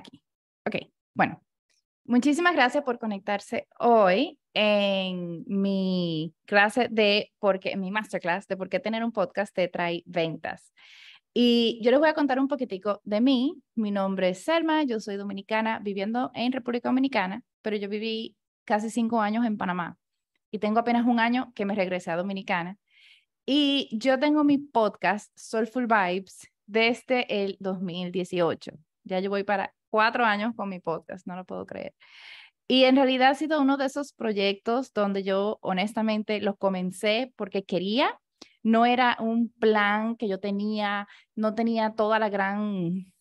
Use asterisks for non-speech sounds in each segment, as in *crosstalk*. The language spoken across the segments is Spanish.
aquí. Ok, bueno. Muchísimas gracias por conectarse hoy en mi clase de porque mi masterclass de por qué tener un podcast te trae ventas. Y yo les voy a contar un poquitico de mí. Mi nombre es Selma, yo soy dominicana, viviendo en República Dominicana, pero yo viví casi cinco años en Panamá y tengo apenas un año que me regresé a Dominicana. Y yo tengo mi podcast Soulful Vibes desde el 2018. Ya yo voy para cuatro años con mi podcast, no lo puedo creer. Y en realidad ha sido uno de esos proyectos donde yo honestamente los comencé porque quería, no era un plan que yo tenía, no tenía toda la gran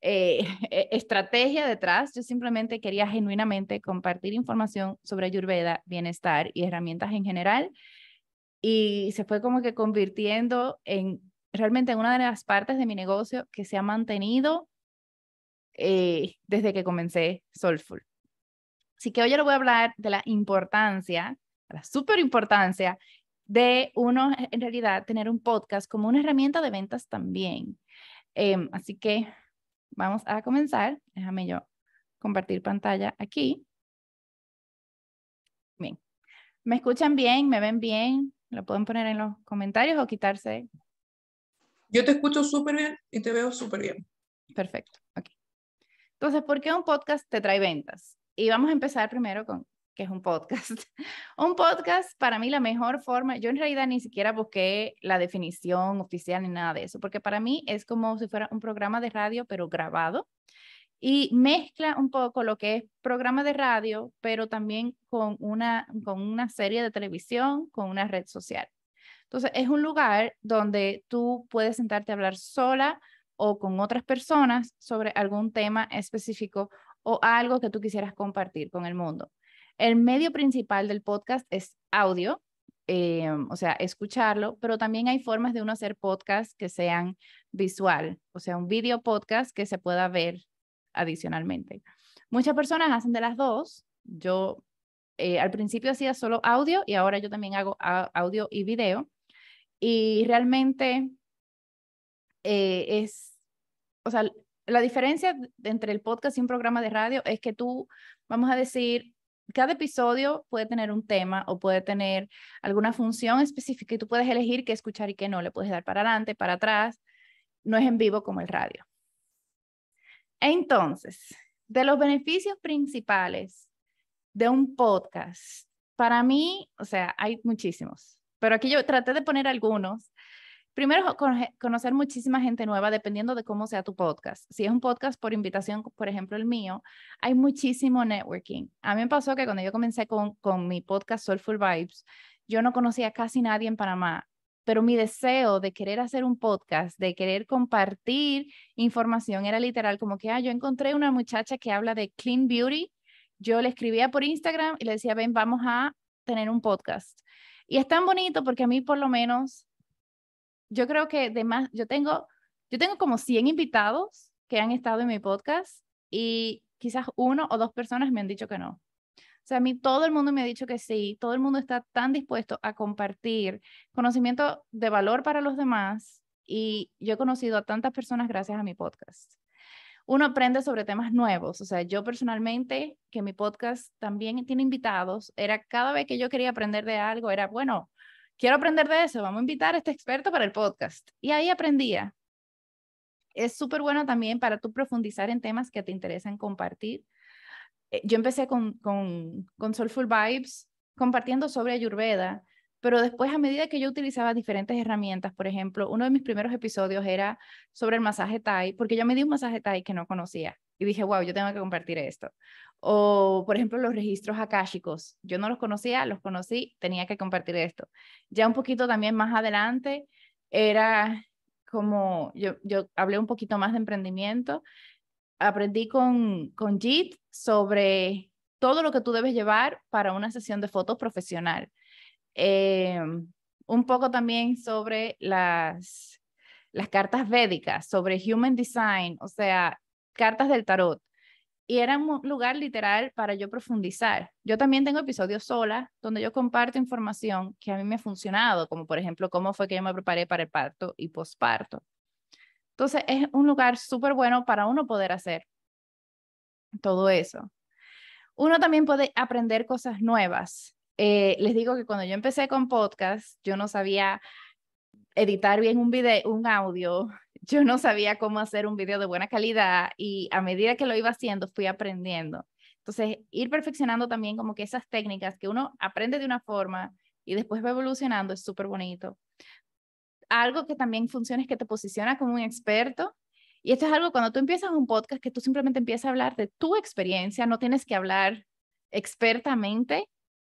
eh, *laughs* e-, estrategia detrás, yo simplemente quería genuinamente compartir información sobre Ayurveda, bienestar y herramientas en general. Y se fue como que convirtiendo en realmente en una de las partes de mi negocio que se ha mantenido eh, desde que comencé Soulful. Así que hoy yo les voy a hablar de la importancia, la super importancia de uno en realidad tener un podcast como una herramienta de ventas también. Em, así que vamos a comenzar. Déjame yo compartir pantalla aquí. Bien. ¿Me escuchan bien? ¿Me ven bien? ¿Lo pueden poner en los comentarios o quitarse? Yo te escucho súper bien y te veo súper bien. Perfecto. Aquí. Entonces, ¿por qué un podcast te trae ventas? Y vamos a empezar primero con qué es un podcast. *laughs* un podcast, para mí, la mejor forma, yo en realidad ni siquiera busqué la definición oficial ni nada de eso, porque para mí es como si fuera un programa de radio, pero grabado, y mezcla un poco lo que es programa de radio, pero también con una, con una serie de televisión, con una red social. Entonces, es un lugar donde tú puedes sentarte a hablar sola o con otras personas sobre algún tema específico o algo que tú quisieras compartir con el mundo. El medio principal del podcast es audio, eh, o sea, escucharlo, pero también hay formas de uno hacer podcasts que sean visual, o sea, un video podcast que se pueda ver adicionalmente. Muchas personas hacen de las dos. Yo eh, al principio hacía solo audio y ahora yo también hago audio y video. Y realmente eh, es, o sea, la diferencia entre el podcast y un programa de radio es que tú, vamos a decir, cada episodio puede tener un tema o puede tener alguna función específica y tú puedes elegir qué escuchar y qué no. Le puedes dar para adelante, para atrás. No es en vivo como el radio. Entonces, de los beneficios principales de un podcast, para mí, o sea, hay muchísimos, pero aquí yo traté de poner algunos Primero, conocer muchísima gente nueva dependiendo de cómo sea tu podcast. Si es un podcast por invitación, por ejemplo el mío, hay muchísimo networking. A mí me pasó que cuando yo comencé con, mi podcast Soulful Vibes, yo no conocía casi nadie en Panamá, pero mi deseo de querer hacer un podcast, de querer compartir información, era literal como que, ah, yo encontré una muchacha que habla de clean beauty, yo le escribía por Instagram y le decía, ven, vamos a tener un podcast. Y es tan bonito porque a mí por lo menos yo creo que de más, yo tengo, yo tengo como 100 invitados que han estado en mi podcast y quizás uno o dos personas me han dicho que no. O sea, a mí todo el mundo me ha dicho que sí, todo el mundo está tan dispuesto a compartir conocimiento de valor para los demás y yo he conocido a tantas personas gracias a mi podcast. Uno aprende sobre temas nuevos, o sea, yo personalmente, que mi podcast también tiene invitados, era cada vez que yo quería aprender de algo, era, bueno, quiero aprender de eso, vamos a invitar a este experto para el podcast. Y ahí aprendía. Es súper bueno también para tú profundizar en temas que te interesan compartir. Eh, yo empecé con, Soulful Vibes compartiendo sobre Ayurveda, pero después a medida que yo utilizaba diferentes herramientas, por ejemplo, uno de mis primeros episodios era sobre el masaje Thai, porque yo me di un masaje Thai que no conocía y dije, wow, yo tengo que compartir esto. O, por ejemplo, los registros akáshicos. Yo no los conocía, los conocí, tenía que compartir esto. Ya un poquito también más adelante era como, yo, hablé un poquito más de emprendimiento, aprendí con, con JIT sobre todo lo que tú debes llevar para una sesión de fotos profesional. Eh, un poco también sobre las, las cartas védicas, sobre Human Design, o sea, cartas del tarot y era un lugar literal para yo profundizar. Yo también tengo episodios sola donde yo comparto información que a mí me ha funcionado, como por ejemplo cómo fue que yo me preparé para el parto y posparto. Entonces es un lugar súper bueno para uno poder hacer todo eso. Uno también puede aprender cosas nuevas. Eh, les digo que cuando yo empecé con podcast, yo no sabía editar bien un video, un audio, yo no sabía cómo hacer un video de buena calidad y a medida que lo iba haciendo fui aprendiendo. Entonces, ir perfeccionando también como que esas técnicas que uno aprende de una forma y después va evolucionando es súper bonito. Algo que también funciona es que te posiciona como un experto. Y esto es algo cuando tú empiezas un podcast que tú simplemente empiezas a hablar de tu experiencia, no tienes que hablar expertamente.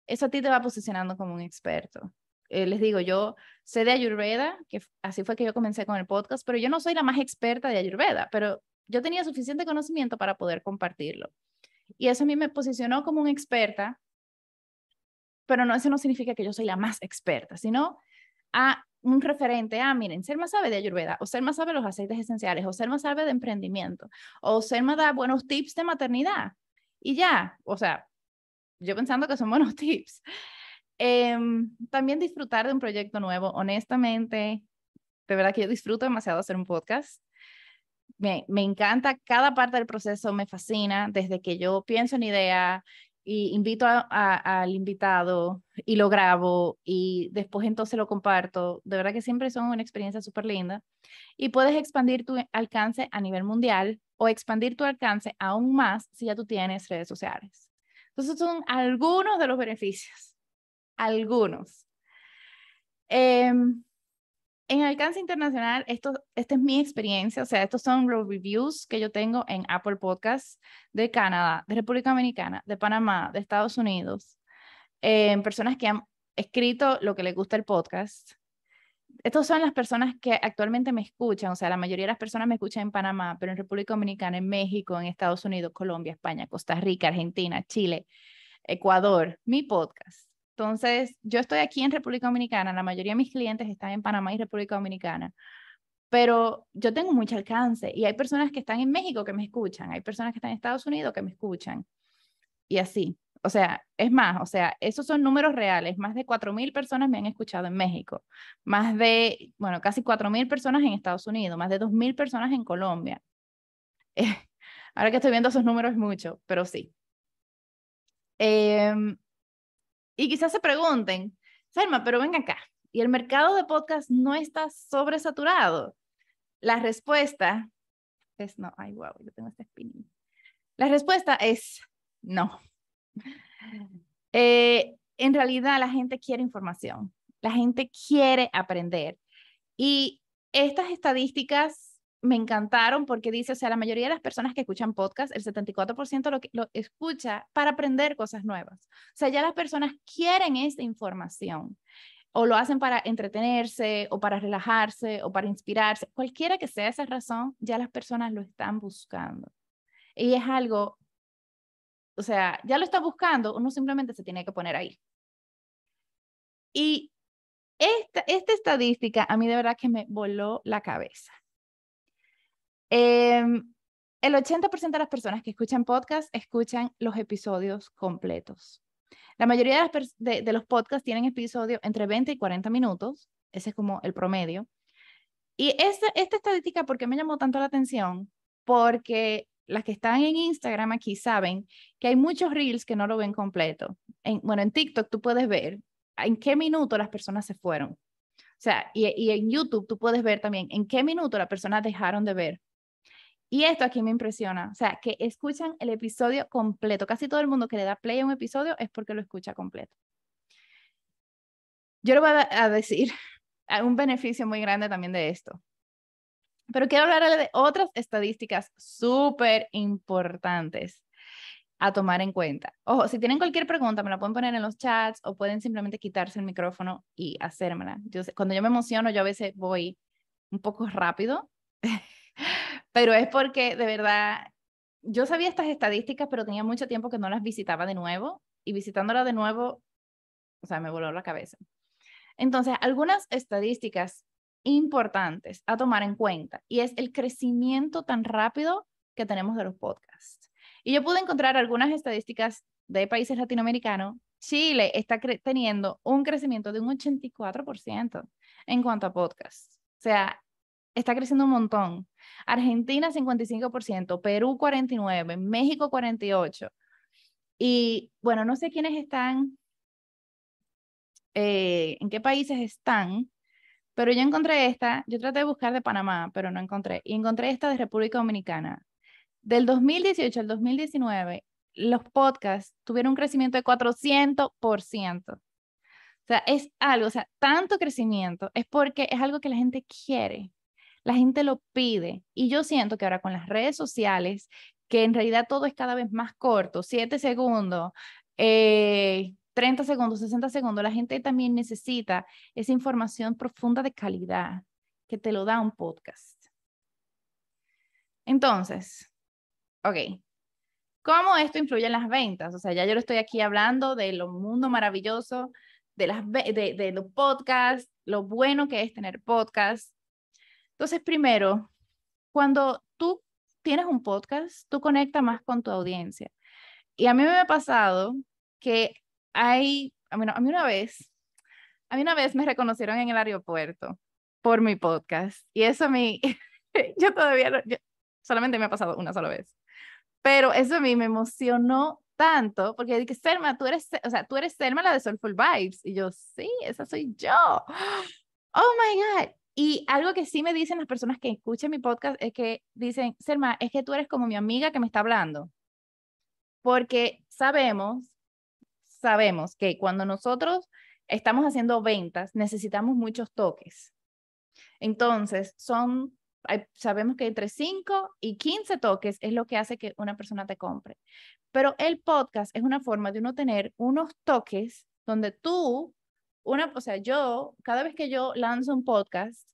Eso a ti te va posicionando como un experto. Eh, les digo, yo sé de Ayurveda, que así fue que yo comencé con el podcast, pero yo no soy la más experta de Ayurveda, pero yo tenía suficiente conocimiento para poder compartirlo. Y eso a mí me posicionó como una experta, pero no, eso no significa que yo soy la más experta, sino a un referente a, ah, miren, más sabe de Ayurveda, o más sabe los aceites esenciales, o más sabe de emprendimiento, o más da buenos tips de maternidad. Y ya, o sea, yo pensando que son buenos *laughs* tips. Em, también disfrutar de un proyecto nuevo, honestamente, de verdad que yo disfruto demasiado hacer un podcast. Me, encanta cada parte del proceso, me fascina desde que yo pienso en idea y invito al invitado y lo grabo y después entonces lo comparto. De verdad que siempre son una experiencia súper linda. Y puedes expandir tu alcance a nivel mundial o expandir tu alcance aún más si ya tú tienes redes sociales. Entonces son algunos de los beneficios algunos. Em, en alcance internacional, esto, esta es mi experiencia, o sea, estos son los reviews que yo tengo en Apple Podcasts de Canadá, de República Dominicana, de Panamá, de Estados Unidos, em, personas que han escrito lo que les gusta el podcast. Estos son las personas que actualmente me escuchan, o sea, la mayoría de las personas me escuchan en Panamá, pero en República Dominicana, en México, en Estados Unidos, Colombia, España, Costa Rica, Argentina, Chile, Ecuador, mi podcast. Entonces, yo estoy aquí en República Dominicana, la mayoría de mis clientes están en Panamá y República Dominicana, pero yo tengo mucho alcance y hay personas que están en México que me escuchan, hay personas que están en Estados Unidos que me escuchan y así. O sea, es más, o sea, esos son números reales. Más de 4.000 personas me han escuchado en México, más de, bueno, casi 4.000 personas en Estados Unidos, más de 2.000 personas en Colombia. *laughs* ahora que estoy viendo esos números mucho, pero sí. Eh, y quizás se pregunten, Salma, pero ven acá, ¿y el mercado de podcast no está sobresaturado? La respuesta es no. Ay, wow, yo tengo este spinning. La respuesta es no. Eh, en realidad la gente quiere información, la gente quiere aprender. Y estas estadísticas me encantaron porque dice, o sea, la mayoría de las personas que escuchan podcast, el 74% lo, lo escucha para aprender cosas nuevas. O sea, ya las personas quieren esa información o lo hacen para entretenerse o para relajarse o para inspirarse. Cualquiera que sea esa razón, ya las personas lo están buscando. Y es algo, o sea, ya lo está buscando, uno simplemente se tiene que poner ahí. Y esta, esta estadística a mí de verdad que me voló la cabeza. Eh, el 80% de las personas que escuchan podcast escuchan los episodios completos. La mayoría de, de, los podcasts tienen episodios entre 20 y 40 minutos, ese es como el promedio. Y esta, esta estadística, ¿por qué me llamó tanto la atención? Porque las que están en Instagram aquí saben que hay muchos reels que no lo ven completo. En, bueno, en TikTok tú puedes ver en qué minuto las personas se fueron. O sea, y, y en YouTube tú puedes ver también en qué minuto las personas dejaron de ver y esto aquí me impresiona, o sea, que escuchan el episodio completo. Casi todo el mundo que le da play a un episodio es porque lo escucha completo. Yo lo voy a decir, hay *laughs* un beneficio muy grande también de esto. Pero quiero hablarle de otras estadísticas súper importantes a tomar en cuenta. Ojo, si tienen cualquier pregunta, me la pueden poner en los chats o pueden simplemente quitarse el micrófono y hacérmela. cuando yo me emociono, yo a veces voy un poco rápido. *laughs* pero es porque de verdad yo sabía estas estadísticas, pero tenía mucho tiempo que no las visitaba de nuevo y visitándolas de nuevo, o sea, me voló la cabeza. Entonces, algunas estadísticas importantes a tomar en cuenta y es el crecimiento tan rápido que tenemos de los podcasts. Y yo pude encontrar algunas estadísticas de países latinoamericanos. Chile está teniendo un crecimiento de un 84% en cuanto a podcasts. O sea, está creciendo un montón. Argentina 55%, Perú 49%, México 48%. Y bueno, no sé quiénes están, eh, en qué países están, pero yo encontré esta, yo traté de buscar de Panamá, pero no encontré, y encontré esta de República Dominicana. Del 2018 al 2019, los podcasts tuvieron un crecimiento de 400%. O sea, es algo, o sea, tanto crecimiento es porque es algo que la gente quiere. La gente lo pide y yo siento que ahora con las redes sociales, que en realidad todo es cada vez más corto, 7 segundos, 30 eh, segundos, 60 segundos, la gente también necesita esa información profunda de calidad que te lo da un podcast. Entonces, ok, ¿cómo esto influye en las ventas? O sea, ya yo lo estoy aquí hablando de lo mundo maravilloso, de, las, de, de los podcasts, lo bueno que es tener podcasts, entonces, primero, cuando tú tienes un podcast, tú conectas más con tu audiencia. Y a mí me ha pasado que hay, a mí una vez, a mí una vez me reconocieron en el aeropuerto por mi podcast. Y eso a mí, *laughs* yo todavía, solamente me ha pasado una sola vez. Pero eso a mí me emocionó tanto, porque dije, Selma, tú eres, o sea, tú eres Selma la de Soulful Vibes. Y yo, sí, esa soy yo. *gasps* Oh my God. Y algo que sí me dicen las personas que escuchan mi podcast es que dicen, Selma, es que tú eres como mi amiga que me está hablando. Porque sabemos, sabemos que cuando nosotros estamos haciendo ventas, necesitamos muchos toques. Entonces, son sabemos que entre 5 y 15 toques es lo que hace que una persona te compre. Pero el podcast es una forma de uno tener unos toques donde tú una, o sea, yo, cada vez que yo lanzo un podcast,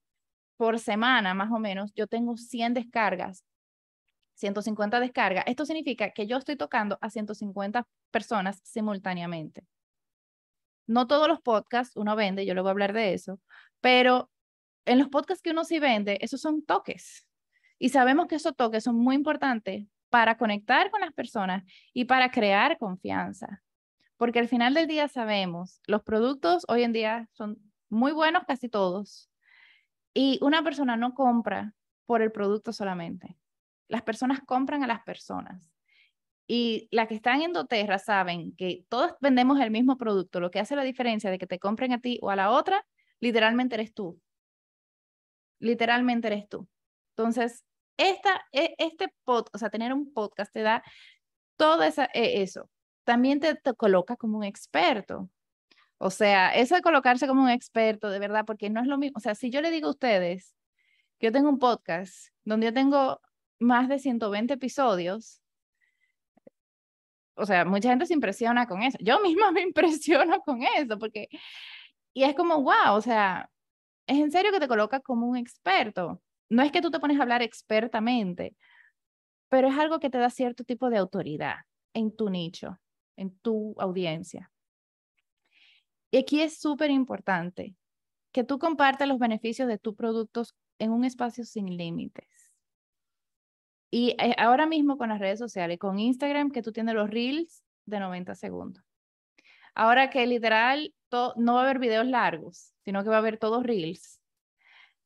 por semana más o menos, yo tengo 100 descargas, 150 descargas. Esto significa que yo estoy tocando a 150 personas simultáneamente. No todos los podcasts uno vende, yo le voy a hablar de eso, pero en los podcasts que uno sí vende, esos son toques. Y sabemos que esos toques son muy importantes para conectar con las personas y para crear confianza porque al final del día sabemos, los productos hoy en día son muy buenos casi todos, y una persona no compra por el producto solamente. Las personas compran a las personas. Y las que están en doTERRA saben que todos vendemos el mismo producto. Lo que hace la diferencia de que te compren a ti o a la otra, literalmente eres tú. Literalmente eres tú. Entonces, esta, e, este pod o sea, tener un podcast te da todo e, eso también te, coloca como un experto. O sea, eso de colocarse como un experto, de verdad, porque no es lo mismo. O sea, si yo le digo a ustedes que yo tengo un podcast donde yo tengo más de 120 episodios, o sea, mucha gente se impresiona con eso. Yo misma *laughs* me impresiono con eso, porque, y es como, wow, o sea, es en serio que te coloca como un experto. No es que tú te pones a hablar expertamente, pero es algo que te da cierto tipo de autoridad en tu nicho en tu audiencia. Y aquí es súper importante que tú compartas los beneficios de tus productos en un espacio sin límites. Y eh, ahora mismo con las redes sociales, con Instagram, que tú tienes los reels de 90 segundos. Ahora que literal no va a haber videos largos, sino que va a haber todos reels.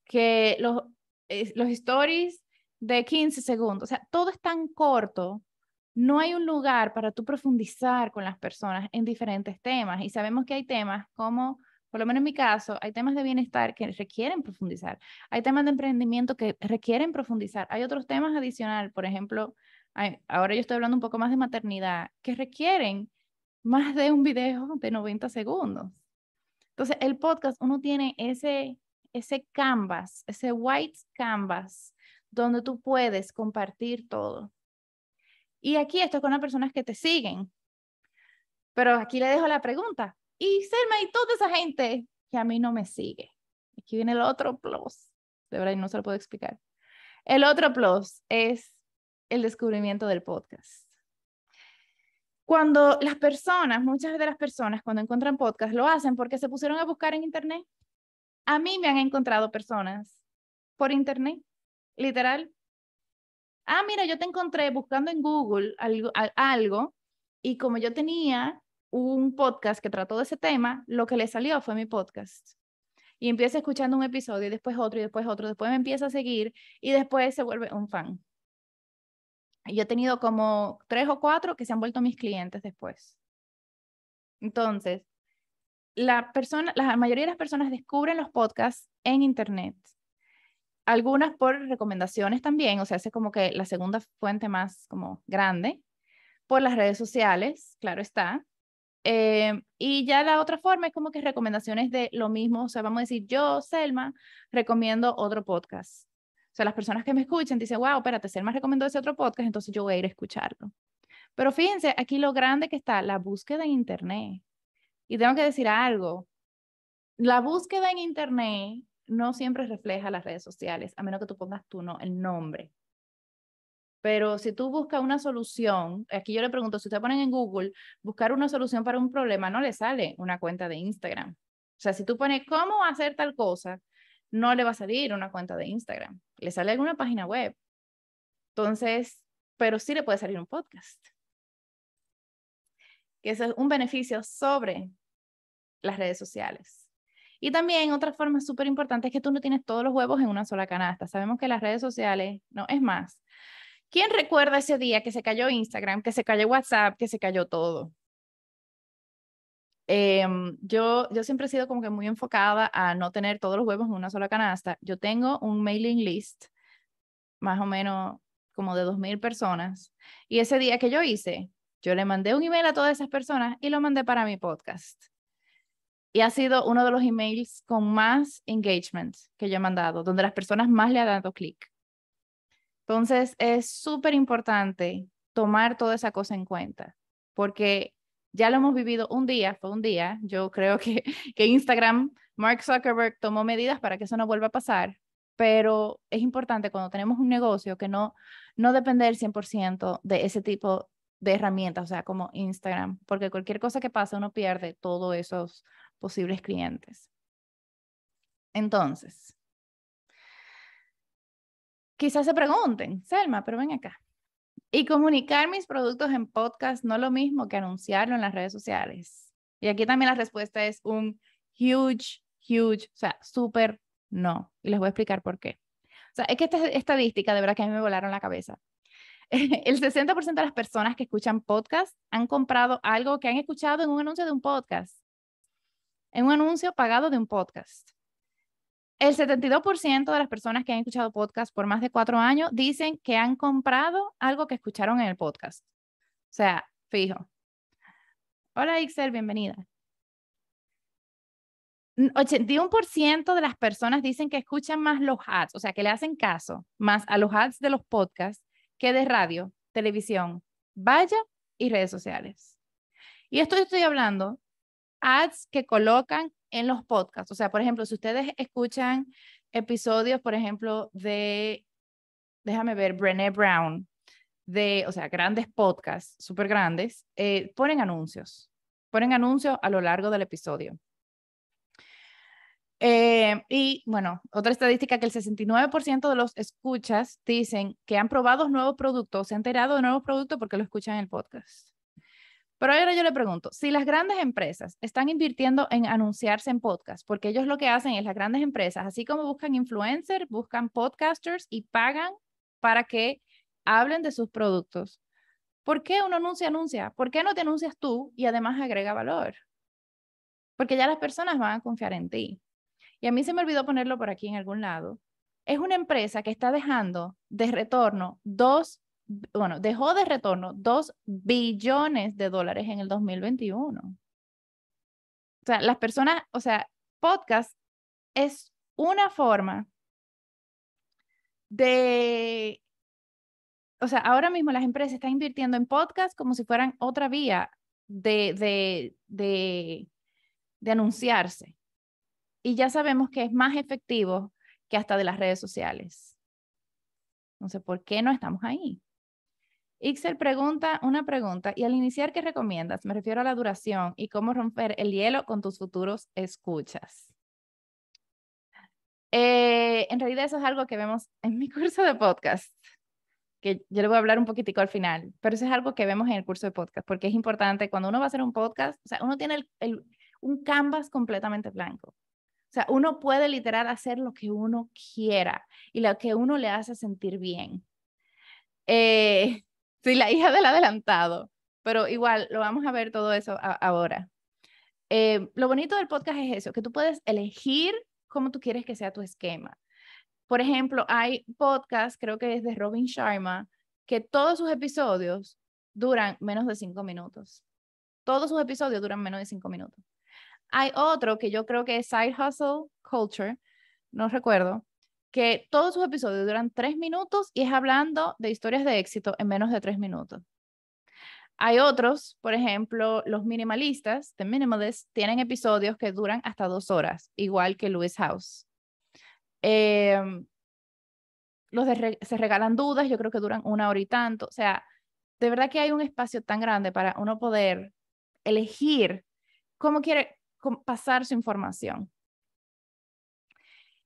Que los, eh, los stories de 15 segundos, o sea, todo es tan corto no hay un lugar para tú profundizar con las personas en diferentes temas. Y sabemos que hay temas como, por lo menos en mi caso, hay temas de bienestar que requieren profundizar. Hay temas de emprendimiento que requieren profundizar. Hay otros temas adicionales, por ejemplo, ahora yo estoy hablando un poco más de maternidad, que requieren más de un video de 90 segundos. Entonces, el podcast, uno tiene ese, ese canvas, ese white canvas, donde tú puedes compartir todo. Y aquí estoy con las personas que te siguen. Pero aquí le dejo la pregunta. Y Selma y toda esa gente que a mí no me sigue. Aquí viene el otro plus. De verdad, no se lo puedo explicar. El otro plus es el descubrimiento del podcast. Cuando las personas, muchas de las personas cuando encuentran podcast, lo hacen porque se pusieron a buscar en internet. A mí me han encontrado personas por internet, literal ah, mira, yo te encontré buscando en Google algo, y como yo tenía un podcast que trató de ese tema, lo que le salió fue mi podcast. Y empieza escuchando un episodio y después otro y después otro, después me empieza a seguir y después se vuelve un fan. Yo he tenido como tres o cuatro que se han vuelto mis clientes después. Entonces, la, persona, la mayoría de las personas descubren los podcasts en Internet algunas por recomendaciones también, o sea, es como que la segunda fuente más como grande, por las redes sociales, claro está. Eh, y ya la otra forma es como que recomendaciones de lo mismo, o sea, vamos a decir, yo, Selma, recomiendo otro podcast. O sea, las personas que me escuchan dicen, wow, espérate, Selma recomendó ese otro podcast, entonces yo voy a ir a escucharlo. Pero fíjense, aquí lo grande que está, la búsqueda en Internet. Y tengo que decir algo. La búsqueda en Internet no siempre refleja las redes sociales, a menos que tú pongas tú no, el nombre. Pero si tú buscas una solución, aquí yo le pregunto, si usted ponen en Google, buscar una solución para un problema, no le sale una cuenta de Instagram. O sea, si tú pones cómo hacer tal cosa, no le va a salir una cuenta de Instagram. Le sale alguna página web. Entonces, pero sí le puede salir un podcast. Que es un beneficio sobre las redes sociales. Y también otra forma súper importante es que tú no tienes todos los huevos en una sola canasta. Sabemos que las redes sociales, no, es más. ¿Quién recuerda ese día que se cayó Instagram, que se cayó WhatsApp, que se cayó todo? Em, yo, yo siempre he sido como que muy enfocada a no tener todos los huevos en una sola canasta. Yo tengo un mailing list, más o menos como de 2.000 personas. Y ese día que yo hice, yo le mandé un email a todas esas personas y lo mandé para mi podcast. Y ha sido uno de los emails con más engagement que yo he mandado, donde las personas más le han dado clic. Entonces, es súper importante tomar toda esa cosa en cuenta, porque ya lo hemos vivido un día, fue un día. Yo creo que, *laughs* que Instagram, Mark Zuckerberg tomó medidas para que eso no vuelva a pasar, pero es importante cuando tenemos un negocio que no, no depende del 100% de ese tipo de herramientas, o sea, como Instagram, porque cualquier cosa que pasa uno pierde todos esos posibles clientes. Entonces, quizás se pregunten, Selma, pero ven acá. Y comunicar mis productos en podcast no lo mismo que anunciarlo en las redes sociales. Y aquí también la respuesta es un huge, huge, o sea, súper no. Y les voy a explicar por qué. O sea, es que esta estadística de verdad que a mí me volaron la cabeza. *laughs* El 60% de las personas que escuchan podcast han comprado algo que han escuchado en un anuncio de un podcast en un anuncio pagado de un podcast. El 72% de las personas que han escuchado podcast por más de cuatro años dicen que han comprado algo que escucharon en el podcast. O sea, fijo. Hola Ixel, bienvenida. 81% de las personas dicen que escuchan más los ads, o sea, que le hacen caso más a los ads de los podcasts que de radio, televisión, vaya y redes sociales. Y esto estoy hablando ads que colocan en los podcasts. O sea, por ejemplo, si ustedes escuchan episodios, por ejemplo, de, déjame ver, Brené Brown, de, o sea, grandes podcasts, súper grandes, eh, ponen anuncios, ponen anuncios a lo largo del episodio. Eh, y bueno, otra estadística que el 69% de los escuchas dicen que han probado nuevos productos, se han enterado de nuevos productos porque lo escuchan en el podcast. Pero ahora yo le pregunto, si las grandes empresas están invirtiendo en anunciarse en podcast, porque ellos lo que hacen es las grandes empresas, así como buscan influencers, buscan podcasters y pagan para que hablen de sus productos. ¿Por qué uno anuncia, anuncia? ¿Por qué no te anuncias tú y además agrega valor? Porque ya las personas van a confiar en ti. Y a mí se me olvidó ponerlo por aquí en algún lado. Es una empresa que está dejando de retorno dos bueno, dejó de retorno 2 billones de dólares en el 2021. O sea, las personas, o sea, podcast es una forma de, o sea, ahora mismo las empresas están invirtiendo en podcast como si fueran otra vía de, de, de, de anunciarse. Y ya sabemos que es más efectivo que hasta de las redes sociales. entonces, por qué no estamos ahí. Ixel pregunta una pregunta y al iniciar, ¿qué recomiendas? Me refiero a la duración y cómo romper el hielo con tus futuros escuchas. Eh, en realidad eso es algo que vemos en mi *laughs* curso de podcast, que yo le voy a hablar un poquitico al final, pero eso es algo que vemos en el curso de podcast, porque es importante cuando uno va a hacer un podcast, o sea, uno tiene el, un canvas completamente blanco. O sea, uno puede literal hacer lo que uno quiera y lo que uno le hace sentir bien. Eh, Sí, la hija del adelantado, pero igual lo vamos a ver todo eso ahora. Eh, lo bonito del podcast es eso, que tú puedes elegir cómo tú quieres que sea tu esquema. Por ejemplo, hay podcast, creo que es de Robin Sharma, que todos sus episodios duran menos de cinco minutos. Todos sus episodios duran menos de cinco minutos. Hay otro que yo creo que es Side Hustle Culture, no recuerdo, que todos sus episodios duran tres minutos y es hablando de historias de éxito en menos de tres minutos. Hay otros, por ejemplo, los minimalistas, The Minimalists, tienen episodios que duran hasta dos horas, igual que Lewis House. Em, se regalan dudas, yo creo que duran una hora y tanto. O sea, de verdad que hay un espacio tan grande para uno poder elegir cómo quiere pasar su información.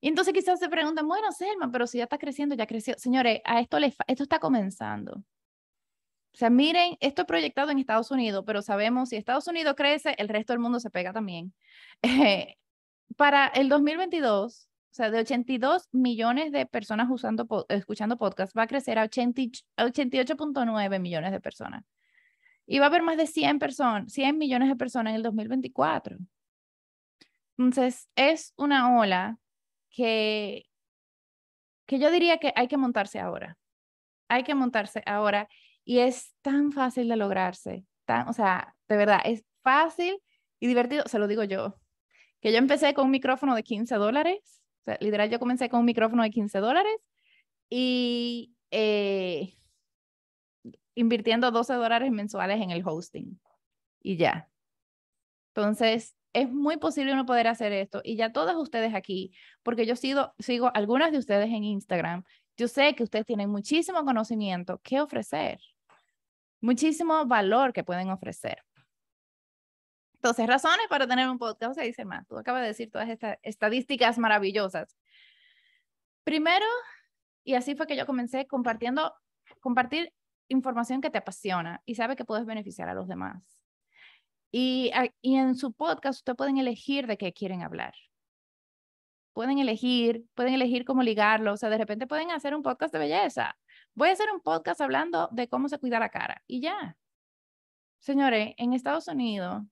Y entonces quizás se preguntan, bueno, Selma, pero si ya está creciendo, ya creció. Señores, a esto, le esto está comenzando. O sea, miren, esto es proyectado en Estados Unidos, pero sabemos si Estados Unidos crece, el resto del mundo se pega también. *laughs* para el 2022, o sea, de 82 millones de personas usando, escuchando podcast, va a crecer a 88.9 millones de personas. Y va a haber más de 100, personas, 100 millones de personas en el 2024. Entonces, es una ola que, yo diría que hay que montarse ahora. Hay que montarse ahora y es tan fácil de lograrse. Tan, o sea, de verdad, es fácil y divertido, se lo digo yo, que yo empecé con un micrófono de 15 dólares, o sea, literal yo comencé con un micrófono de 15 dólares y eh, invirtiendo 12 dólares mensuales en el hosting y ya. Entonces, es muy posible uno poder hacer esto. Y ya todos ustedes aquí, porque yo sigo, algunas de ustedes en Instagram, yo sé que ustedes tienen muchísimo conocimiento que ofrecer, muchísimo valor que pueden ofrecer. Entonces, razones para tener un podcast, se dice más, tú acabas de decir todas estas estadísticas maravillosas. Primero, y así fue que yo comencé compartiendo, compartir información que te apasiona y sabe que puedes beneficiar a los demás. Ah, y, en su podcast ustedes pueden elegir de qué quieren hablar. Pueden elegir, pueden elegir cómo ligarlo, o sea, de repente pueden hacer un podcast de belleza. Voy a hacer un podcast hablando de cómo se cuida la cara y ya. Señores, en Estados Unidos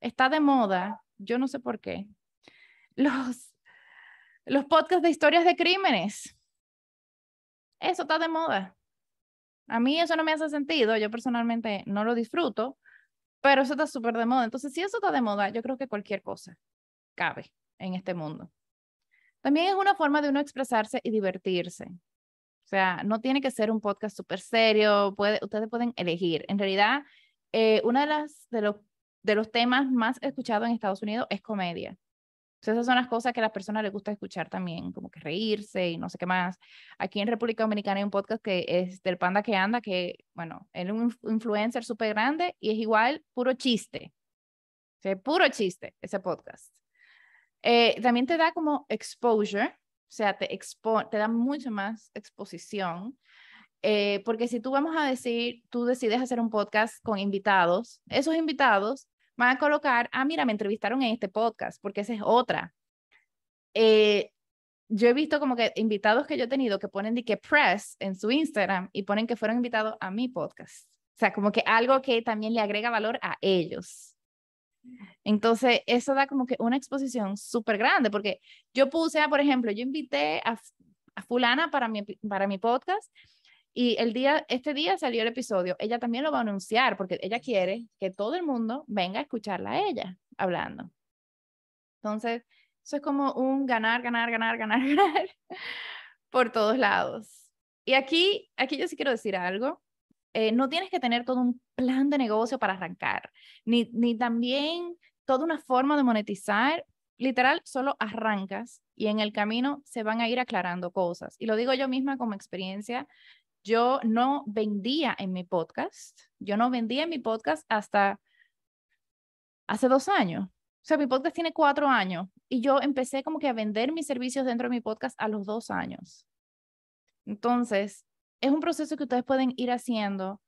está de moda, yo no sé por qué, *laughs* los, los podcasts de historias de crímenes. Eso está de moda. A mí eso no me hace sentido, yo personalmente no lo disfruto, pero eso está súper de moda. Entonces, si eso está de moda, yo creo que cualquier cosa cabe en este mundo. También es una forma de uno expresarse y divertirse. O sea, no tiene que ser un podcast súper serio, puede, ustedes pueden elegir. En realidad, eh, uno de, de los temas más escuchados en Estados Unidos es comedia esas son las cosas que a las personas les gusta escuchar también, como que reírse y no sé qué más. Aquí en República Dominicana hay un podcast que es del Panda que anda, que, bueno, es un influencer súper grande y es igual puro chiste. puro chiste ese podcast. Eh, también te da como exposure, o sea, te, te da mucho más exposición. Eh, porque si tú vamos a decir, tú decides hacer un podcast con invitados, esos invitados van a colocar, ah, mira, me entrevistaron en este podcast, porque esa es otra. Eh, yo he visto como que invitados que yo he tenido que ponen de que press en su Instagram y ponen que fueron invitados a mi podcast. O sea, como que algo que también le agrega valor a ellos. Entonces, eso da como que una exposición súper grande, porque yo puse, ah, por ejemplo, yo invité a, a fulana para mi, para mi podcast y el día, este día salió el episodio. Ella también lo va a anunciar porque ella quiere que todo el mundo venga a escucharla a ella hablando. Entonces, eso es como un ganar, ganar, ganar, *laughs* ganar, ganar por todos lados. Y aquí, aquí yo sí quiero decir algo. Eh, no tienes que tener todo un plan de negocio para arrancar, ni, ni también toda una forma de monetizar. Literal, solo arrancas y en el camino se van a ir aclarando cosas. Y lo digo yo misma como experiencia yo no vendía en mi podcast, yo no vendía en mi podcast hasta hace dos años. O sea, mi podcast tiene cuatro años y yo empecé como que a vender mis servicios dentro de mi podcast a los dos años. Entonces, es un proceso que ustedes pueden ir haciendo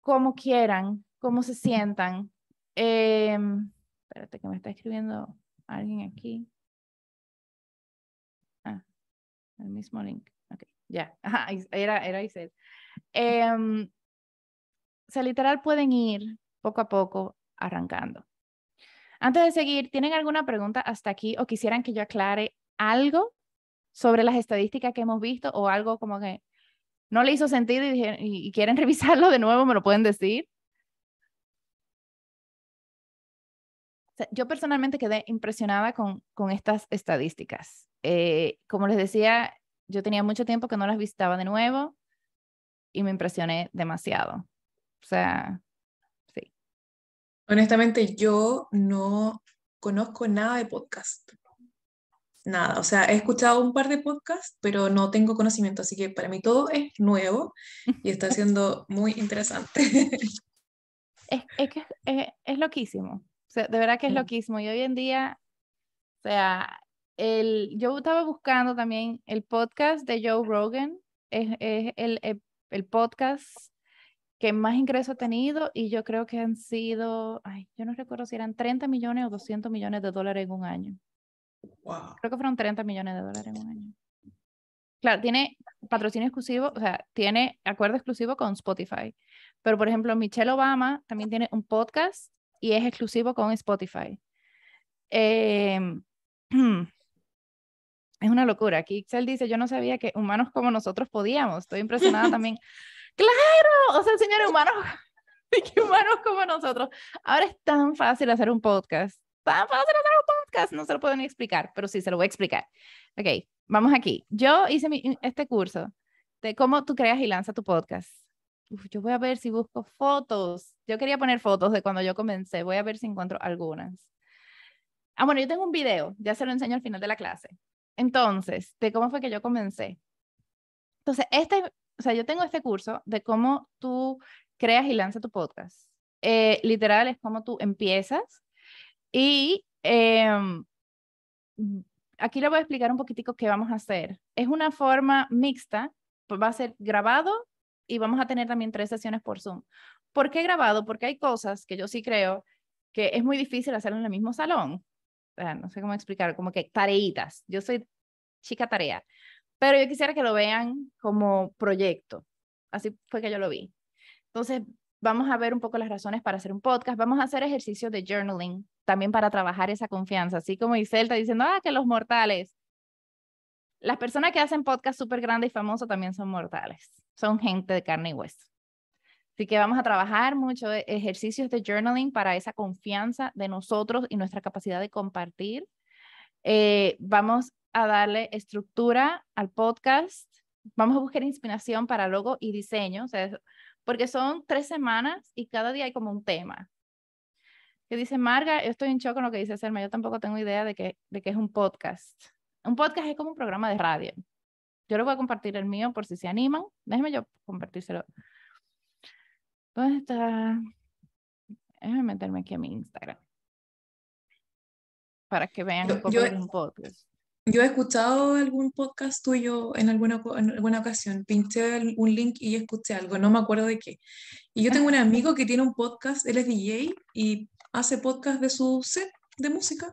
como quieran, como se sientan. Em, espérate que me está escribiendo alguien aquí. Ah, el mismo link. Ya, *laughs* era, era Isel. o em, sea, literal pueden ir poco a poco arrancando. Antes de seguir, ¿tienen alguna pregunta hasta aquí o quisieran que yo aclare algo sobre las estadísticas que hemos visto o algo como que no le hizo sentido y, quieren *laughs* revisarlo de nuevo? ¿Me lo pueden decir? yo personalmente quedé impresionada con, con estas estadísticas. Eh, como les decía, yo tenía mucho tiempo que no las visitaba de nuevo y me impresioné demasiado. O sea, sí. Honestamente, yo no conozco nada de podcast. Nada, o sea, he escuchado un par de podcasts, pero no tengo conocimiento, así que para mí todo es nuevo y está siendo *laughs* muy interesante. *laughs* Es, que es, loquísimo, o de verdad que es loquísimo. Y hoy en día, o sea, yo estaba buscando también el podcast de Joe Rogan, es, eh, el, podcast que más ingreso ha tenido y yo creo que han sido, ay, yo no recuerdo si eran 30 millones o 200 millones de dólares en un año. Creo que fueron 30 millones de dólares en un año. Claro, tiene patrocinio exclusivo, o sea, tiene acuerdo exclusivo con Spotify. Pero, por ejemplo, Michelle Obama también tiene un podcast y es exclusivo con Spotify. Eh, *clears throat* es una locura. Aquí Excel dice, yo no sabía que humanos como nosotros podíamos. Estoy impresionada también. *laughs* claro, o sea, señores humanos, *laughs* que humanos como nosotros. Ahora es tan fácil hacer un podcast. Tan fácil hacer un podcast. No se lo puedo ni explicar, pero sí, se lo voy a explicar. Ok, vamos aquí. Yo hice este curso de cómo tú creas y lanzas tu podcast. Uf, yo voy a ver si busco fotos. Yo quería poner fotos de cuando yo comencé. Voy a ver si encuentro algunas. Ah, bueno, yo tengo un video. Ya se lo enseño al final de la clase. Entonces, de cómo fue que yo comencé. Entonces, este, o sea, yo tengo este curso de cómo tú creas y lanzas tu podcast. Eh, literal, es cómo tú empiezas. Y em, mm, aquí le voy a explicar un poquitico qué vamos a hacer. Es una forma mixta, pues, va a ser grabado y vamos a tener también tres sesiones por Zoom. ¿Por qué grabado? Porque hay cosas que yo sí creo que es muy difícil hacerlo en el mismo salón. Ah, no sé cómo explicar, como que tareitas. Yo soy chica tarea, pero yo quisiera que lo vean como proyecto. Así fue que yo lo vi. Entonces, vamos a ver un poco las razones para hacer un podcast, vamos a hacer ejercicio de journaling también para trabajar esa confianza, así como Isel está diciendo, ah, que los mortales. Las personas que hacen podcast súper grande y famoso también son mortales, son gente de carne y hueso. Así que vamos a trabajar mucho e-, ejercicios de journaling para esa confianza de nosotros y nuestra capacidad de compartir. Eh, vamos a darle estructura al podcast. Vamos a buscar inspiración para logo y diseño, o sea, porque son tres semanas y cada día hay como un tema. Que dice Marga, yo estoy en shock con lo que dice Selma, yo tampoco tengo idea de qué de que es un podcast. Un podcast es como un programa de radio. Yo lo voy a compartir el mío por si se animan. Déjenme yo compartírselo ¿Dónde está? Déjame meterme aquí a mi Instagram. Para que vean yo, cómo yo, un podcast. Yo he escuchado algún podcast tuyo en alguna, en alguna ocasión. Pinché un link y escuché algo, no me acuerdo de qué. Y yo tengo un amigo que tiene un podcast, él es DJ y hace podcast de su set de música.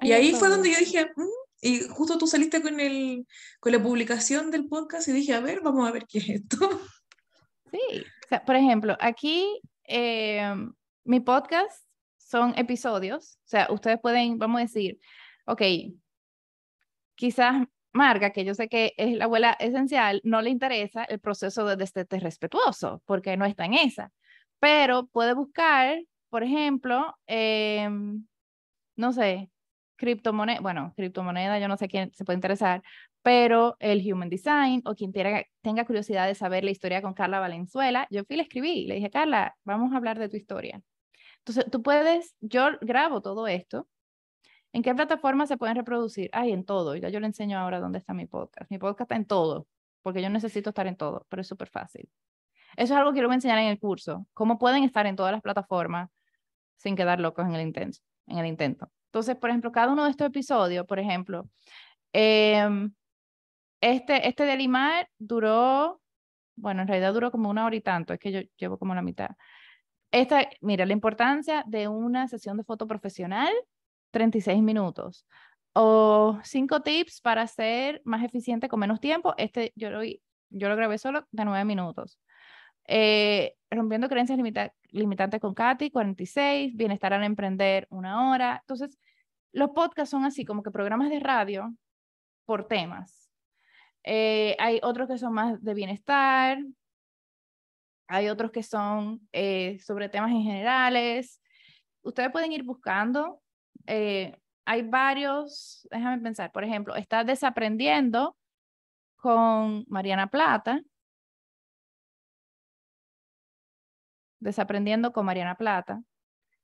y ahí fue donde yo dije, mm", y justo tú saliste con, el, con la publicación del podcast y dije, a ver, vamos a ver qué es esto sea, por ejemplo, aquí em, mi podcast son episodios, o sea, ustedes pueden, vamos a decir, ok, quizás Marga, que yo sé que es la abuela esencial, no le interesa el proceso de destete respetuoso, porque no está en esa, pero puede buscar, por ejemplo, em, no sé, criptomoneda, bueno, criptomoneda, yo no sé quién se puede interesar, pero el Human Design o quien tenga, tenga curiosidad de saber la historia con Carla Valenzuela, yo fui y le escribí, le dije, Carla, vamos a hablar de tu historia. Entonces, tú puedes, yo grabo todo esto. ¿En qué plataforma se pueden reproducir? Ay, en todo. Ya yo le enseño ahora dónde está mi podcast. Mi podcast está en todo, porque yo necesito estar en todo, pero es súper fácil. Eso es algo que yo voy a enseñar en el curso. Cómo pueden estar en todas las plataformas sin quedar locos en el intento. En el intento. Entonces, por ejemplo, cada uno de estos episodios, por ejemplo, em, este, este de Limar duró, bueno, en realidad duró como una hora y tanto, es que yo llevo como la mitad. Esta, mira, la importancia de una sesión de foto profesional, 36 minutos. O cinco tips para ser más eficiente con menos tiempo. Este yo lo, yo lo grabé solo de nueve minutos. Eh, rompiendo creencias limitantes con Katy, 46, Bienestar al Emprender, una hora. Entonces, los podcasts son así, como que programas de radio por temas. Eh, hay otros que son más de bienestar, hay otros que son eh, sobre temas en generales. Ustedes pueden ir buscando. hay varios, déjame pensar, por ejemplo, está Desaprendiendo con Mariana Plata, Desaprendiendo con Mariana Plata.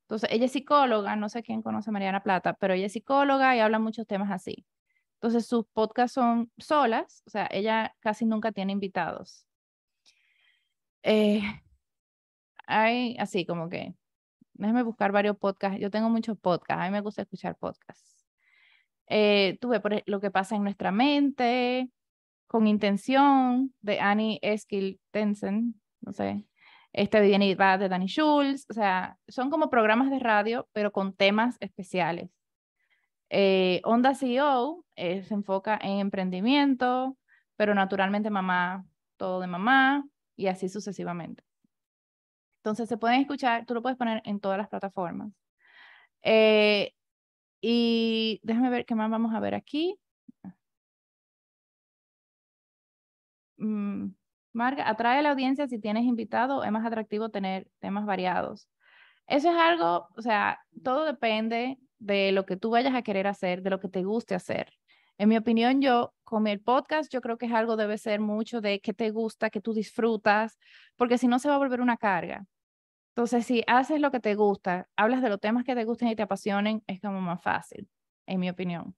Entonces, ella es psicóloga, no sé quién conoce a Mariana Plata, pero ella es psicóloga y habla muchos temas así. Entonces, sus podcasts son solas, o sea, ella casi nunca tiene invitados. Eh, hay así como que, déjame buscar varios podcasts. Yo tengo muchos podcasts, a mí me gusta escuchar podcasts. Eh, tuve por lo que pasa en nuestra mente, con intención, de Annie Eskil Tensen, no sé, este viene y va de Danny Schulz, o sea, son como programas de radio, pero con temas especiales. Eh, Onda CEO eh, se enfoca en emprendimiento, pero naturalmente mamá, todo de mamá, y así sucesivamente. Entonces se pueden escuchar, tú lo puedes poner en todas las plataformas. Eh, y déjame ver qué más vamos a ver aquí. Mm. Marga, atrae a la audiencia si tienes invitado, es más atractivo tener temas variados. Eso es algo, o sea, todo depende de lo que tú vayas a querer hacer, de lo que te guste hacer. En mi opinión, yo con el podcast, yo creo que es algo debe ser mucho de que te gusta, que tú disfrutas, porque si no se va a volver una carga. Entonces, si haces lo que te gusta, hablas de los temas que te gusten y te apasionen, es como más fácil, en mi opinión.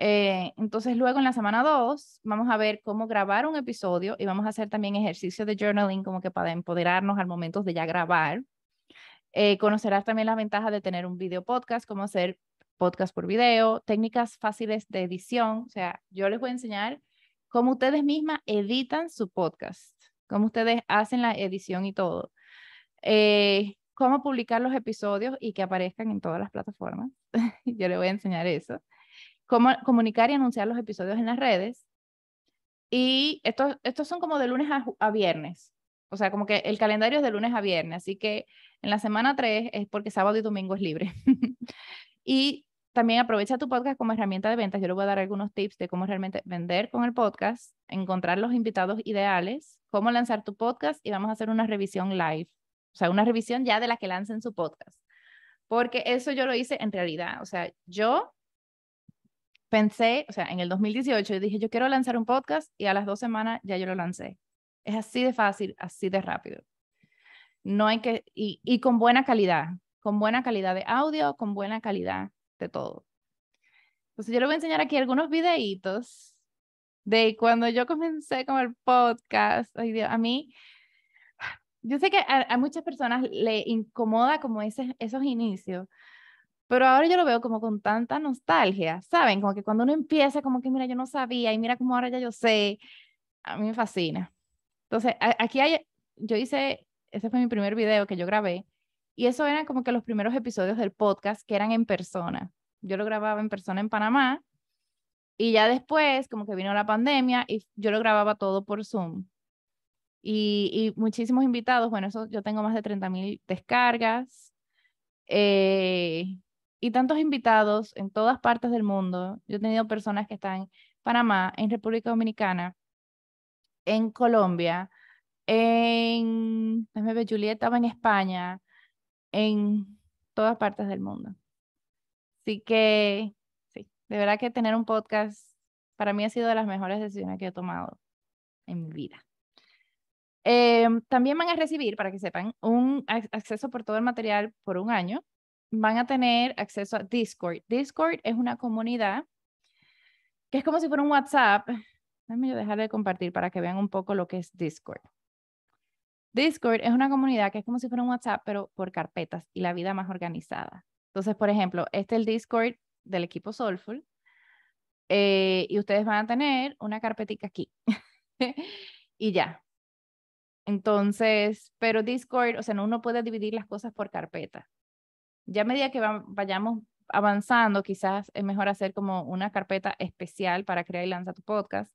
Eh, entonces luego en la semana 2 vamos a ver cómo grabar un episodio y vamos a hacer también ejercicio de journaling como que para empoderarnos al momento de ya grabar. Eh, conocerás también las ventajas de tener un video podcast, cómo hacer podcast por video, técnicas fáciles de edición. O sea, yo les voy a enseñar cómo ustedes mismas editan su podcast, cómo ustedes hacen la edición y todo. Eh, cómo publicar los episodios y que aparezcan en todas las plataformas. *laughs* yo les voy a enseñar eso cómo comunicar y anunciar los episodios en las redes. Y estos, estos son como de lunes a, viernes. O sea, como que el calendario es de lunes a viernes. Así que en la semana 3 es porque sábado y domingo es libre. *laughs* y también aprovecha tu podcast como herramienta de ventas. Yo le voy a dar algunos tips de cómo realmente vender con el podcast, encontrar los invitados ideales, cómo lanzar tu podcast y vamos a hacer una revisión live. O sea, una revisión ya de la que lancen su podcast. Porque eso yo lo hice en realidad. O sea, yo pensé, o sea, en el 2018 yo dije, yo quiero lanzar un podcast y a las dos semanas ya yo lo lancé. Es así de fácil, así de rápido. No hay que, y, con buena calidad, con buena calidad de audio, con buena calidad de todo. Entonces yo le voy a enseñar aquí algunos videitos de cuando yo comencé con el podcast. a mí, yo sé que a, muchas personas le incomoda como ese, esos inicios, pero ahora yo lo veo como con tanta nostalgia, ¿saben? Como que cuando uno empieza, como que mira, yo no sabía y mira cómo ahora ya yo sé, a mí me fascina. Entonces, aquí hay, yo hice, ese fue mi primer video que yo grabé y eso eran como que los primeros episodios del podcast que eran en persona. Yo lo grababa en persona en Panamá y ya después como que vino la pandemia y yo lo grababa todo por Zoom. Y, y muchísimos invitados, bueno, eso yo tengo más de 30.000 descargas. Eh, y tantos invitados en todas partes del mundo. Yo he tenido personas que están en Panamá, en República Dominicana, en Colombia, en, estaba en España, en todas partes del mundo. Así que, sí, de verdad que tener un podcast para mí ha sido de las mejores decisiones que he tomado en mi vida. Em, también van a recibir, para que sepan, un acceso por todo el material por un año van a tener acceso a Discord. Discord es una comunidad que es como si fuera un WhatsApp. Déjenme dejar de compartir para que vean un poco lo que es Discord. Discord es una comunidad que es como si fuera un WhatsApp, pero por carpetas y la vida más organizada. Entonces, por ejemplo, este es el Discord del equipo Soulful eh, y ustedes van a tener una carpetica aquí *laughs* y ya. Entonces, pero Discord, o sea, uno puede dividir las cosas por carpetas. Ya a medida que vayamos avanzando, quizás es mejor hacer como una carpeta especial para crear y lanzar tu podcast.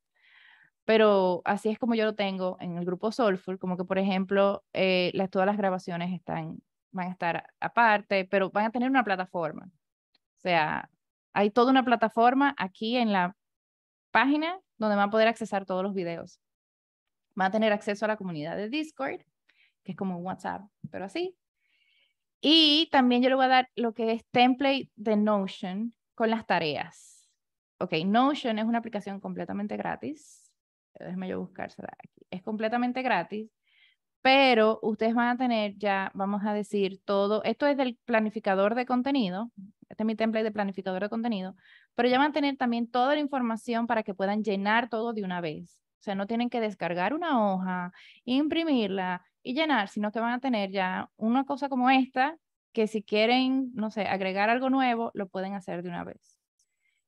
Pero así es como yo lo tengo en el grupo Soulful, como que por ejemplo, eh, las, todas las grabaciones están, van a estar aparte, pero van a tener una plataforma. O sea, hay toda una plataforma aquí en la página donde van a poder accesar todos los videos. Van a tener acceso a la comunidad de Discord, que es como WhatsApp, pero así. Y también yo le voy a dar lo que es template de Notion con las tareas. Ok, Notion es una aplicación completamente gratis. Eh, Déjenme yo buscársela aquí. Es completamente gratis, pero ustedes van a tener ya, vamos a decir, todo. Esto es del planificador de contenido. Este es mi template de planificador de contenido. Pero ya van a tener también toda la información para que puedan llenar todo de una vez. O sea, no tienen que descargar una hoja, imprimirla y llenar, sino que van a tener ya una cosa como esta que si quieren, no sé, agregar algo nuevo, lo pueden hacer de una vez.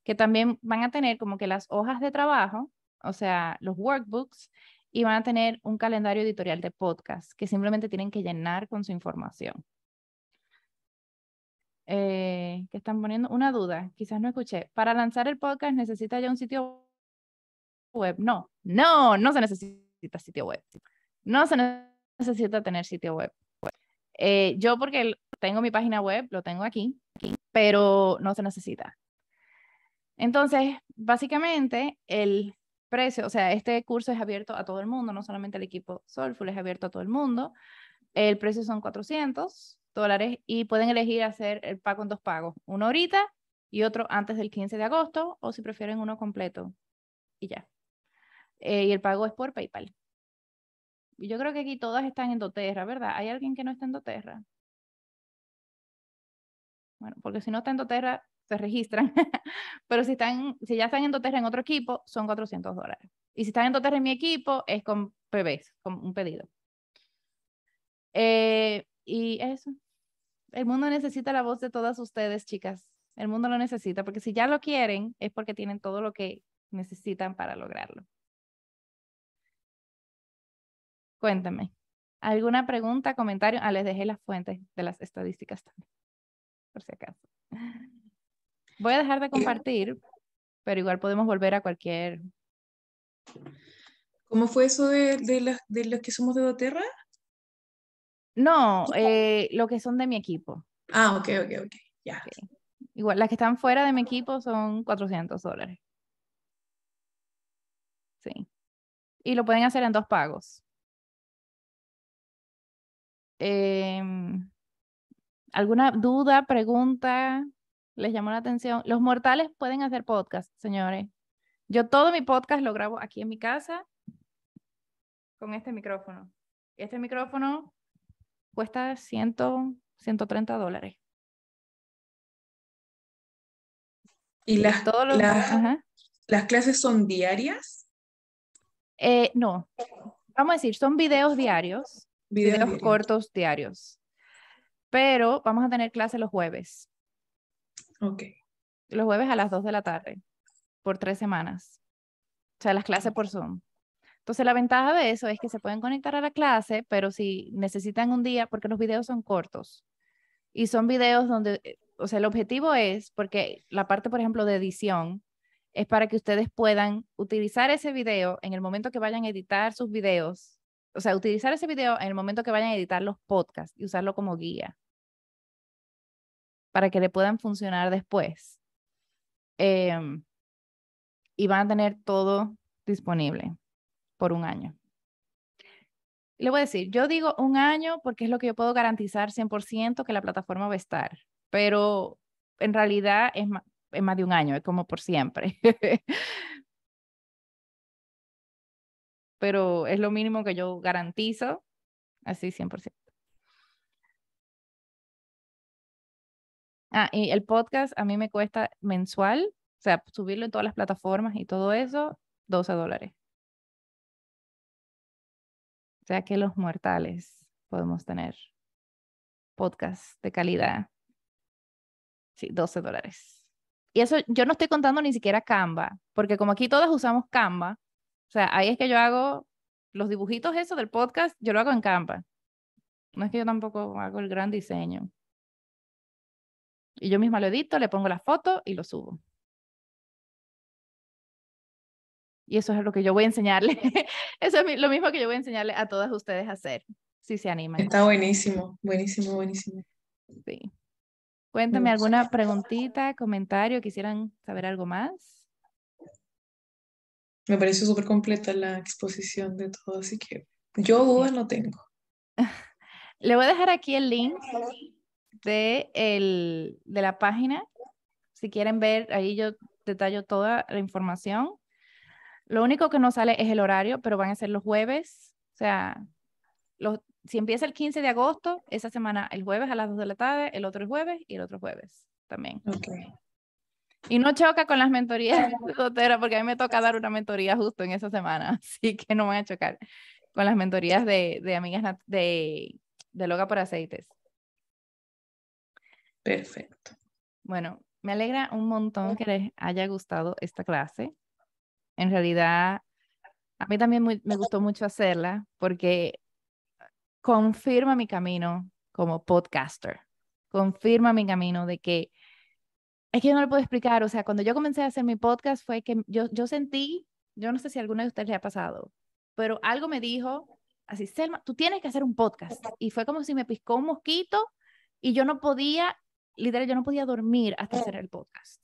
Que también van a tener como que las hojas de trabajo, o sea, los workbooks, y van a tener un calendario editorial de podcast que simplemente tienen que llenar con su información. ¿Qué eh, que están poniendo una duda, quizás no escuché. Para lanzar el podcast necesita ya un sitio web. No, no, no se necesita sitio web. No se necesita tener sitio web. Eh, yo porque tengo mi página web, lo tengo aquí, pero no se necesita. Entonces, básicamente, el precio, o sea, este curso es abierto a todo el mundo, no solamente al equipo Soulful, es abierto a todo el mundo. El precio son 400 dólares y pueden elegir hacer el pago en dos pagos, uno ahorita y otro antes del 15 de agosto, o si prefieren uno completo. Y ya. Eh, y el pago es por PayPal. yo creo que aquí todas están en doTERRA, ¿verdad? ¿Hay alguien que no está en doTERRA? Bueno, porque si no está en doTERRA, se registran. *laughs* Pero si, están, si ya están en doTERRA en otro equipo, son 400 dólares. Y si están en doTERRA en mi equipo, es con PBs, con un pedido. Eh, y eso. El mundo necesita la voz de todas ustedes, chicas. El mundo lo necesita, porque si ya lo quieren, es porque tienen todo lo que necesitan para lograrlo. Cuéntame. ¿Alguna pregunta, comentario? Ah, les dejé las fuentes de las estadísticas también, por si acaso. Voy a dejar de eh, compartir, pero igual podemos volver a cualquier... ¿Cómo fue eso de, las, los que somos de Doterra? No, eh, lo que son de mi equipo. Ah, ok, ok, ok, ya. Igual, las que están fuera de mi equipo son 400 dólares. Sí. Y lo pueden hacer en dos pagos. Em, ¿Alguna duda, pregunta? ¿Les llamó la atención? Los mortales pueden hacer podcast, señores. Yo todo mi podcast lo grabo aquí en mi casa con este micrófono. Este micrófono cuesta 130 dólares. ¿Y las, clases son diarias? Eh, no. Vamos a decir, son videos diarios videos, cortos diarios. Pero vamos a tener clase los jueves. Ok. Los jueves a las 2 de la tarde, por tres semanas. O sea, las clases por Zoom. Entonces, la ventaja de eso es que se pueden conectar a la clase, pero si necesitan un día, porque los videos son cortos. Y son videos donde, eh, o sea, el objetivo es, porque la parte, por ejemplo, de edición, es para que ustedes puedan utilizar ese video en el momento que vayan a editar sus videos o sea, utilizar ese video en el momento que vayan a editar los podcasts y usarlo como guía para que le puedan funcionar después. Em, y van a tener todo disponible por un año. Le voy a decir, yo digo un año porque es lo que yo puedo garantizar 100% que la plataforma va a estar, pero en realidad es es más de un año, es como por siempre. *laughs* pero es lo mínimo que yo garantizo, así 100%. Ah, y el podcast a mí me cuesta mensual, o sea, subirlo en todas las plataformas y todo eso, 12 dólares. O sea que los mortales podemos tener podcast de calidad. Sí, 12 dólares. Y eso yo no estoy contando ni siquiera Canva, porque como aquí todas usamos Canva, o sea, ahí es que yo hago los dibujitos eso del podcast, yo lo hago en Canva. No es que yo tampoco hago el gran diseño. Y yo misma lo edito, le pongo la foto y lo subo. Y eso es lo que yo voy a enseñarle. *laughs* eso es lo mismo que yo voy a enseñarle a todas ustedes a hacer, si se animan. Está buenísimo, buenísimo, buenísimo. Sí. Cuéntame alguna preguntita, comentario, quisieran saber algo más me pareció súper completa la exposición de todo, así que yo duda no tengo. *laughs* Le voy a dejar aquí el link de, el, de la página. Si quieren ver, ahí yo detallo toda la información. Lo único que no sale es el horario, pero van a ser los jueves. O sea, los, si empieza el 15 de agosto, esa semana el jueves a las 2 de la tarde, el otro jueves y el otro jueves también. Okay. Y no choca con las mentorías *laughs* de porque a mí me toca dar una mentoría justo en esa semana, *laughs* así que no voy a chocar con las mentorías de, amigas de, de Loga por Aceites. Perfecto. Bueno, me alegra un montón que les haya gustado esta clase. En realidad, a mí también me gustó mucho hacerla porque confirma mi camino como podcaster, confirma mi camino de que es que yo no lo puedo explicar, o sea, cuando yo comencé a hacer mi podcast fue que yo, sentí, yo no sé si a alguna de ustedes le ha pasado, pero algo me dijo, así, Selma, tú tienes que hacer un podcast. Y fue como si me piscó un mosquito y yo no podía, literal, yo no podía dormir hasta hacer el podcast.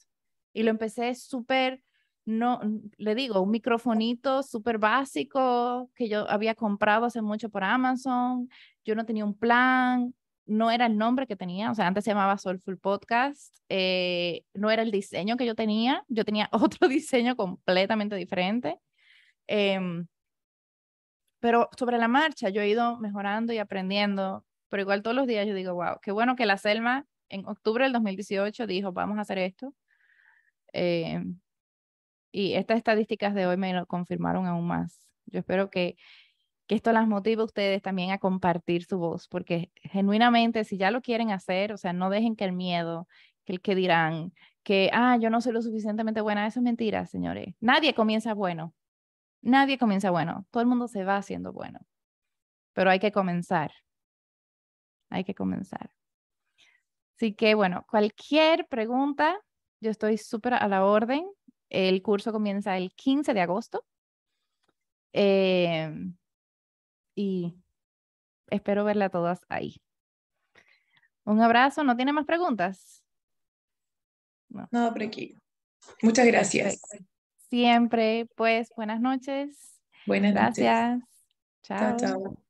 Y lo empecé súper, no, le digo, un microfonito súper básico que yo había comprado hace mucho por Amazon. Yo no tenía un plan, no era el nombre que tenía, o sea, antes se llamaba Soulful Podcast, eh, no era el diseño que yo tenía, yo tenía *laughs* otro diseño completamente diferente. Em, pero sobre la marcha yo he ido mejorando y aprendiendo, pero igual todos los días yo digo, wow, qué bueno que la Selma en octubre del 2018 dijo, vamos a hacer esto. Em, y estas estadísticas de hoy me lo confirmaron aún más. Yo espero que que esto las motive a ustedes también a compartir su voz, porque genuinamente si ya lo quieren hacer, o sea, no dejen que el miedo, que el que dirán, que, ah, yo no soy lo suficientemente buena, eso es mentira, señores. Nadie comienza bueno, nadie comienza bueno, todo el mundo se va haciendo bueno, pero hay que comenzar, hay que comenzar. Así que bueno, cualquier pregunta, yo estoy súper a la orden. El curso comienza el 15 de agosto. Eh, y espero verla todas ahí. Un abrazo, ¿no tiene más preguntas? No, por aquí. Muchas gracias. Siempre, pues buenas noches. Buenas noches. Gracias. chao. chao.